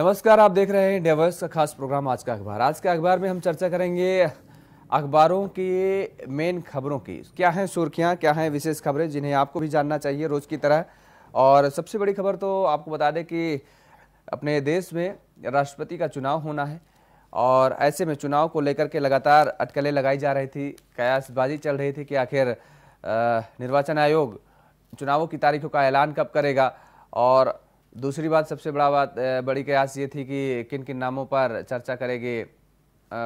नमस्कार आप देख रहे हैं डेवर्स का खास प्रोग्राम आज का अखबार आज के अखबार में हम चर्चा करेंगे अखबारों की मेन खबरों की क्या हैं सुर्खियां क्या हैं विशेष खबरें जिन्हें आपको भी जानना चाहिए रोज़ की तरह और सबसे बड़ी खबर तो आपको बता दें कि अपने देश में राष्ट्रपति का चुनाव होना है और ऐसे में चुनाव को लेकर के लगातार अटकलें लगाई जा रही थी कयासबाजी चल रही थी कि आखिर निर्वाचन आयोग चुनावों की तारीखों का ऐलान कब करेगा और दूसरी बात सबसे बड़ा बात बड़ी कयास ये थी कि किन किन नामों पर चर्चा करेगी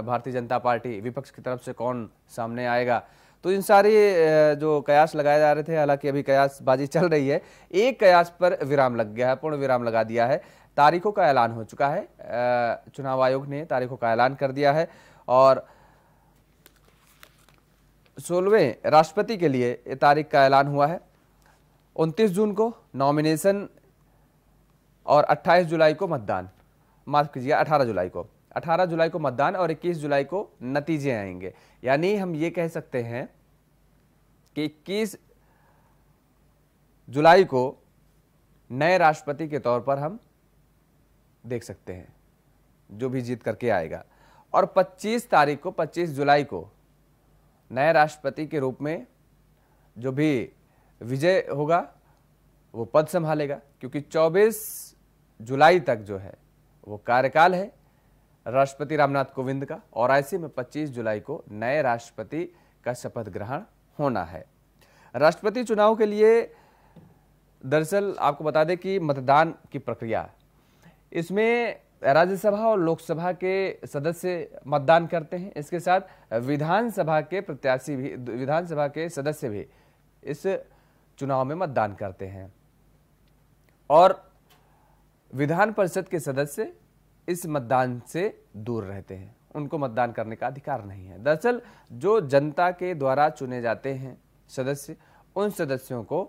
भारतीय जनता पार्टी विपक्ष की तरफ से कौन सामने आएगा तो इन सारी जो कयास लगाए जा रहे थे हालांकि अभी कयासबाजी चल रही है एक कयास पर विराम लग गया है पूर्ण विराम लगा दिया है तारीखों का ऐलान हो चुका है चुनाव आयोग ने तारीखों का ऐलान कर दिया है और सोलहवें राष्ट्रपति के लिए तारीख का ऐलान हुआ है 29 जून को नॉमिनेशन और 28 जुलाई को मतदान माफ कीजिएगा 18 जुलाई को 18 जुलाई को मतदान और 21 जुलाई को नतीजे आएंगे यानी हम ये कह सकते हैं कि 21 जुलाई को नए राष्ट्रपति के तौर पर हम देख सकते हैं जो भी जीत करके आएगा और 25 तारीख को 25 जुलाई को नए राष्ट्रपति के रूप में जो भी विजय होगा वो पद संभालेगा क्योंकि 24 जुलाई तक जो है वो कार्यकाल है राष्ट्रपति रामनाथ कोविंद का और ऐसे में 25 जुलाई को नए राष्ट्रपति का शपथ ग्रहण होना है राष्ट्रपति चुनाव के लिए दरअसल आपको बता दें कि मतदान की प्रक्रिया इसमें राज्यसभा और लोकसभा के सदस्य मतदान करते हैं इसके साथ विधानसभा के प्रत्याशी भी विधानसभा के सदस्य भी इस चुनाव में मतदान करते हैं और विधान परिषद के सदस्य इस मतदान से दूर रहते हैं उनको मतदान करने का अधिकार नहीं है दरअसल जो जनता के द्वारा चुने जाते हैं सदस्य उन सदस्यों को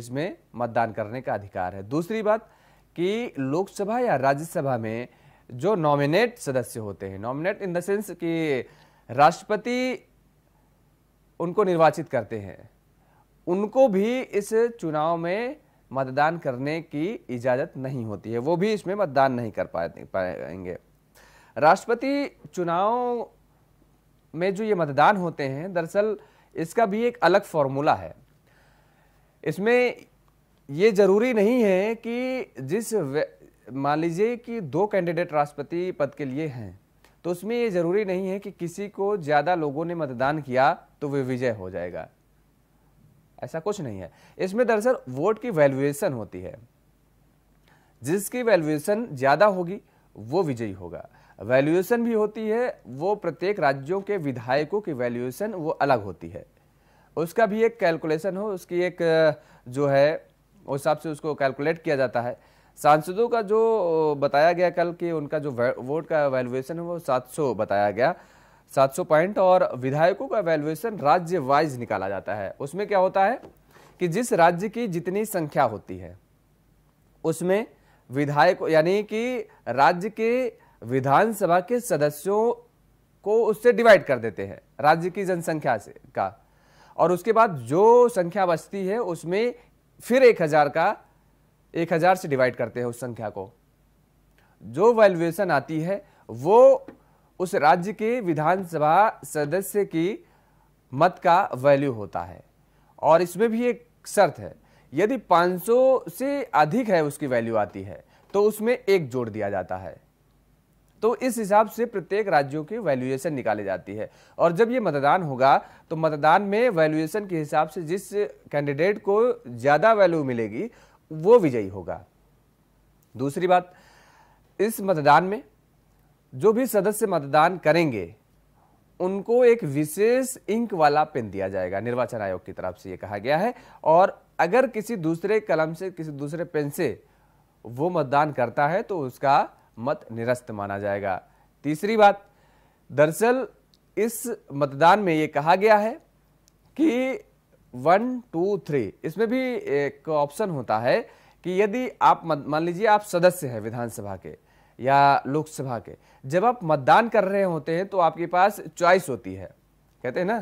इसमें मतदान करने का अधिकार है दूसरी बात कि लोकसभा या राज्यसभा में जो नॉमिनेट सदस्य होते हैं नॉमिनेट इन द सेंस कि राष्ट्रपति उनको निर्वाचित करते हैं उनको भी इस चुनाव में मतदान करने की इजाज़त नहीं होती है वो भी इसमें मतदान नहीं कर पाए पाएंगे राष्ट्रपति चुनाव में जो ये मतदान होते हैं दरअसल इसका भी एक अलग फॉर्मूला है इसमें ये ज़रूरी नहीं है कि जिस मान लीजिए कि दो कैंडिडेट राष्ट्रपति पद के लिए हैं तो उसमें ये ज़रूरी नहीं है कि किसी को ज़्यादा लोगों ने मतदान किया तो वे विजय हो जाएगा ऐसा कुछ नहीं है इसमें दरअसल वोट की वैल्यूएशन होती है जिसकी वैल्यूएशन ज़्यादा होगी वो विजयी होगा वैल्यूएशन भी होती है वो प्रत्येक राज्यों के विधायकों की वैल्यूएशन वो अलग होती है उसका भी एक कैलकुलेशन हो उसकी एक जो है उस हिसाब से उसको कैलकुलेट किया जाता है सांसदों का जो बताया गया कल कि उनका जो वोट का वैल्यूएशन है वो 700 बताया गया 700 पॉइंट और विधायकों का वैल्यूएशन राज्य वाइज निकाला जाता है उसमें क्या होता है कि जिस राज्य की जितनी संख्या होती है उसमें विधायक यानी कि राज्य के विधानसभा के सदस्यों को उससे डिवाइड कर देते हैं राज्य की जनसंख्या से का और उसके बाद जो संख्या बचती है उसमें फिर एक हज़ार का एक हज़ार से डिवाइड करते हैं उस संख्या को जो वैल्यूएशन आती है वो उस राज्य के विधानसभा सदस्य की मत का वैल्यू होता है और इसमें भी एक शर्त है यदि 500 से अधिक है उसकी वैल्यू आती है तो उसमें एक जोड़ दिया जाता है तो इस हिसाब से प्रत्येक राज्यों की वैल्यूएशन निकाली जाती है और जब ये मतदान होगा तो मतदान में वैल्यूएशन के हिसाब से जिस कैंडिडेट को ज़्यादा वैल्यू मिलेगी वो विजयी होगा दूसरी बात इस मतदान में जो भी सदस्य मतदान करेंगे उनको एक विशेष इंक वाला पेन दिया जाएगा निर्वाचन आयोग की तरफ से यह कहा गया है और अगर किसी दूसरे कलम से किसी दूसरे पेन से वो मतदान करता है तो उसका मत निरस्त माना जाएगा तीसरी बात दरअसल इस मतदान में ये कहा गया है कि वन टू थ्री इसमें भी एक ऑप्शन होता है कि यदि आप मान लीजिए आप सदस्य हैं विधानसभा के या लोकसभा के जब आप मतदान कर रहे होते हैं तो आपके पास चॉइस होती है कहते हैं ना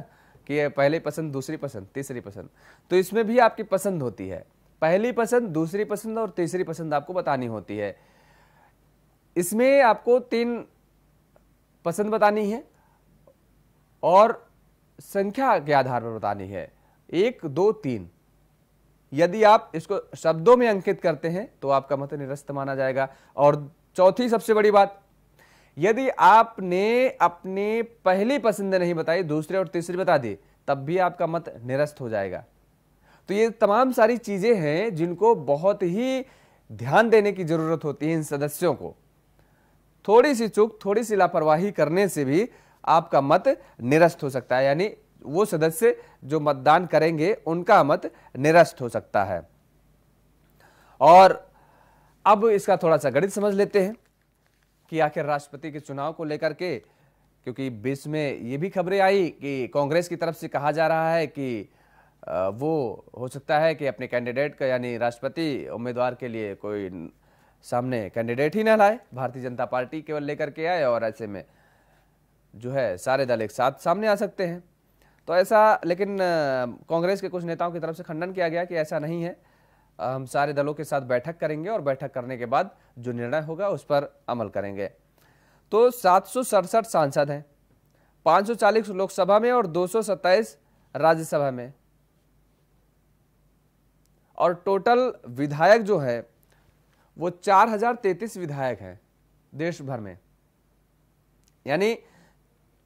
कि पहली पसंद दूसरी पसंद तीसरी पसंद तो इसमें भी आपकी पसंद होती है पहली पसंद दूसरी पसंद और तीसरी पसंद आपको बतानी होती है इसमें आपको तीन पसंद बतानी है और संख्या के आधार पर बतानी है एक दो तीन यदि आप इसको शब्दों में अंकित करते हैं तो आपका मत निरस्त माना जाएगा और चौथी सबसे बड़ी बात यदि आपने अपने पहली पसंद नहीं बताई दूसरे और तीसरी बता दी तब भी आपका मत निरस्त हो जाएगा तो ये तमाम सारी चीज़ें हैं जिनको बहुत ही ध्यान देने की ज़रूरत होती है इन सदस्यों को थोड़ी सी चूक थोड़ी सी लापरवाही करने से भी आपका मत निरस्त हो सकता है यानी वो सदस्य जो मतदान करेंगे उनका मत निरस्त हो सकता है और अब इसका थोड़ा सा गणित समझ लेते हैं कि आखिर राष्ट्रपति के चुनाव को लेकर के क्योंकि बीच में ये भी खबरें आई कि कांग्रेस की तरफ से कहा जा रहा है कि वो हो सकता है कि अपने कैंडिडेट का यानी राष्ट्रपति उम्मीदवार के लिए कोई सामने कैंडिडेट ही ना लाए भारतीय जनता पार्टी केवल लेकर के आए और ऐसे में जो है सारे दल एक साथ सामने आ सकते हैं तो ऐसा लेकिन कांग्रेस के कुछ नेताओं की तरफ से खंडन किया गया कि ऐसा नहीं है हम सारे दलों के साथ बैठक करेंगे और बैठक करने के बाद जो निर्णय होगा उस पर अमल करेंगे तो सात सांसद हैं चालीस लोकसभा में और सत्ताईस राज्यसभा में और टोटल विधायक जो है वो 4033 विधायक हैं देश भर में यानी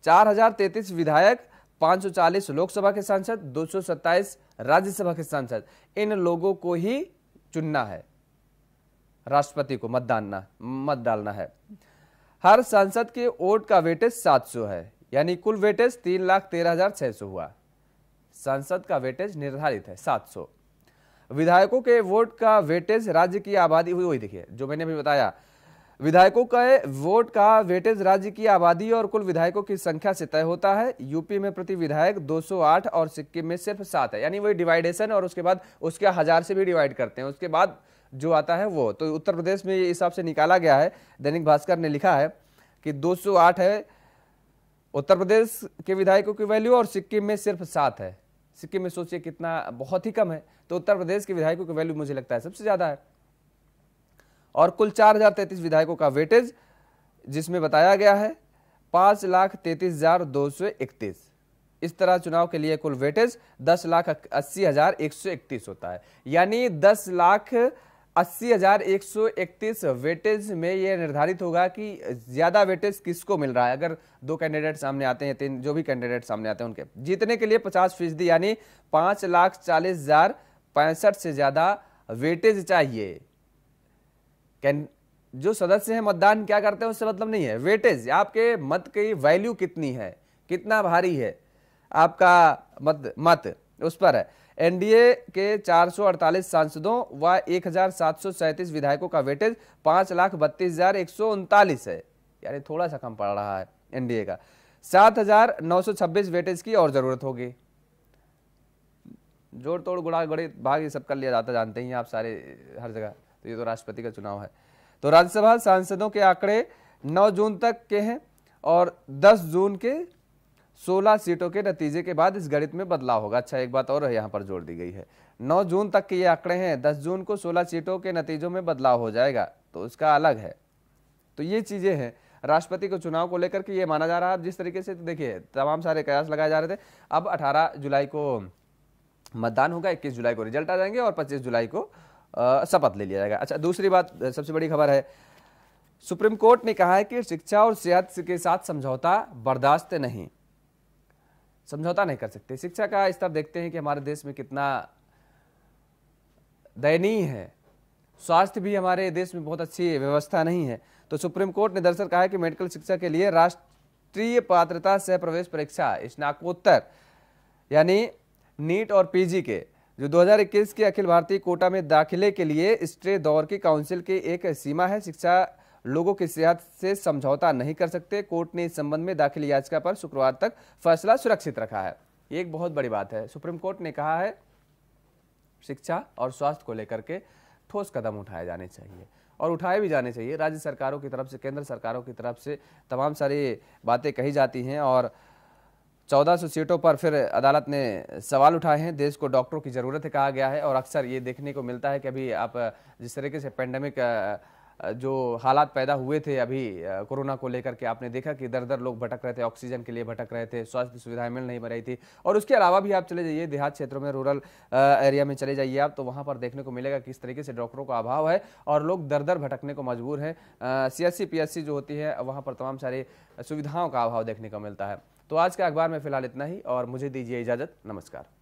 4033 विधायक 540 लोकसभा के सांसद 227 राज्यसभा के सांसद इन लोगों को ही चुनना है राष्ट्रपति को मतदान मत डालना है हर सांसद के वोट का वेटेज 700 है यानी कुल वेटेज तीन लाख तेरह हजार छह सौ हुआ सांसद का वेटेज निर्धारित है 700 विधायकों के वोट का वेटेज राज्य की आबादी हुई वही देखिए जो मैंने अभी बताया विधायकों का वोट का वेटेज राज्य की आबादी और कुल विधायकों की संख्या से तय होता है यूपी में प्रति विधायक 208 और सिक्किम में सिर्फ सात है यानी वही डिवाइडेशन और उसके बाद उसके हजार से भी डिवाइड करते हैं उसके बाद जो आता है वो तो उत्तर प्रदेश में ये हिसाब से निकाला गया है दैनिक भास्कर ने लिखा है कि दो है उत्तर प्रदेश के विधायकों की वैल्यू और सिक्किम में सिर्फ सात है सिक्किम में सोचिए कितना बहुत ही कम है तो उत्तर प्रदेश के विधायकों की वैल्यू मुझे लगता है सबसे ज़्यादा है और कुल चार हजार तैतीस विधायकों का वेटेज जिसमें बताया गया है पांच लाख तैतीस हजार दो सौ इकतीस इस तरह चुनाव के लिए कुल वेटेज दस लाख अस्सी हजार एक सौ इकतीस होता है यानी दस लाख अस्सी हजार एक सौ इकतीस वेटेज में यह निर्धारित होगा कि ज़्यादा वेटेज किसको मिल रहा है अगर दो कैंडिडेट सामने आते हैं तीन जो भी कैंडिडेट सामने आते हैं उनके जीतने के लिए पचास फीसदी यानी पांच लाख चालीस हजार पैंसठ से ज़्यादा वेटेज चाहिए कैन जो सदस्य हैं मतदान क्या करते हैं उससे मतलब नहीं है वेटेज आपके मत की वैल्यू कितनी है कितना भारी है आपका मत मत उस पर है एनडीए के 448 सांसदों व एक विधायकों का वेटेज पाँच लाख बत्तीस हजार एक सौ उनतालीस है यानी थोड़ा सा कम पड़ रहा है एनडीए का 7,926 वेटेज की और ज़रूरत होगी जोड़ तोड़ गुड़ा गड़े भाग ये सब कर लिया जाता जानते ही आप सारे हर जगह तो ये तो राष्ट्रपति का चुनाव है तो राज्यसभा सांसदों के आंकड़े 9 जून तक के हैं और 10 जून के 16 सीटों के नतीजे के बाद इस गणित में बदलाव होगा अच्छा एक बात और यहाँ पर जोड़ दी गई है 9 जून तक के ये आंकड़े हैं 10 जून को 16 सीटों के नतीजों में बदलाव हो जाएगा तो उसका अलग है तो ये चीज़ें हैं राष्ट्रपति को चुनाव को लेकर के ये माना जा रहा है जिस तरीके से देखिए तमाम सारे कयास लगाए जा रहे थे अब अठारह जुलाई को मतदान होगा इक्कीस जुलाई को रिजल्ट आ जाएंगे और पच्चीस जुलाई को शपथ ले लिया जाएगा अच्छा दूसरी बात सबसे बड़ी खबर है सुप्रीम कोर्ट ने कहा है कि शिक्षा और सेहत के साथ समझौता बर्दाश्त नहीं समझौता नहीं कर सकते शिक्षा का स्तर देखते हैं कि हमारे देश में कितना दयनीय है स्वास्थ्य भी हमारे देश में बहुत अच्छी व्यवस्था नहीं है तो सुप्रीम कोर्ट ने दरअसल कहा है कि मेडिकल शिक्षा के लिए राष्ट्रीय पात्रता सह प्रवेश परीक्षा स्नाकोत्तर यानी नीट और पीजी के जो 2021 के अखिल भारतीय कोटा में दाखिले के लिए स्ट्रे दौर की काउंसिल की एक सीमा है शिक्षा लोगों की सेहत से समझौता नहीं कर सकते कोर्ट ने इस संबंध में दाखिल याचिका पर शुक्रवार तक फैसला सुरक्षित रखा है ये एक बहुत बड़ी बात है सुप्रीम कोर्ट ने कहा है शिक्षा और स्वास्थ्य को लेकर के ठोस कदम उठाए जाने चाहिए और उठाए भी जाने चाहिए राज्य सरकारों की तरफ से केंद्र सरकारों की तरफ से तमाम सारी बातें कही जाती हैं और चौदह सौ सीटों पर फिर अदालत ने सवाल उठाए हैं देश को डॉक्टरों की ज़रूरत है कहा गया है और अक्सर ये देखने को मिलता है कि अभी आप जिस तरीके से पेंडेमिक जो हालात पैदा हुए थे अभी कोरोना को लेकर के आपने देखा कि दर दर लोग भटक रहे थे ऑक्सीजन के लिए भटक रहे थे स्वास्थ्य सुविधाएं मिल नहीं रही थी और उसके अलावा भी आप चले जाइए देहात क्षेत्रों में रूरल एरिया में चले जाइए आप तो वहां पर देखने को मिलेगा किस तरीके से डॉक्टरों का अभाव है और लोग दर दर भटकने को मजबूर हैं सी एस जो होती है वहाँ पर तमाम सारी सुविधाओं का अभाव देखने को मिलता है तो आज के अखबार में फिलहाल इतना ही और मुझे दीजिए इजाज़त नमस्कार